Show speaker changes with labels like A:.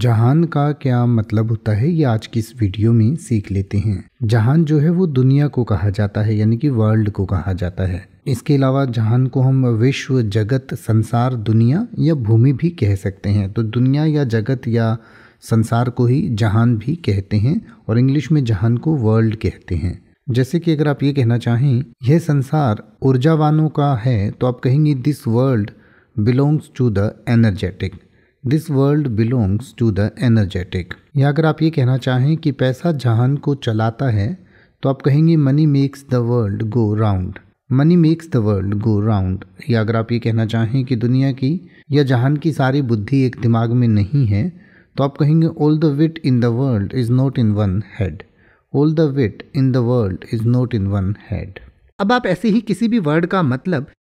A: जहान का क्या मतलब होता है ये आज की इस वीडियो में सीख लेते हैं जहान जो है वो दुनिया को कहा जाता है यानी कि वर्ल्ड को कहा जाता है इसके अलावा जहान को हम विश्व जगत संसार दुनिया या भूमि भी कह सकते हैं तो दुनिया या जगत या संसार को ही जहान भी कहते हैं और इंग्लिश में जहान को वर्ल्ड कहते हैं जैसे कि अगर आप ये कहना चाहें यह संसार ऊर्जावानों का है तो आप कहेंगे this world belongs to the energetic this world belongs to the energetic या अगर आप ये कहना चाहें कि पैसा जहान को चलाता है तो आप कहेंगे money makes the world go round money makes the world go round या अगर आप ये कहना चाहें कि दुनिया की या जहान की सारी बुद्धि एक दिमाग में नहीं है तो आप कहेंगे all the wit in the world is not in one head all the wit in the world is not in one head अब आप ऐसे ही किसी भी वर्ड का मतलब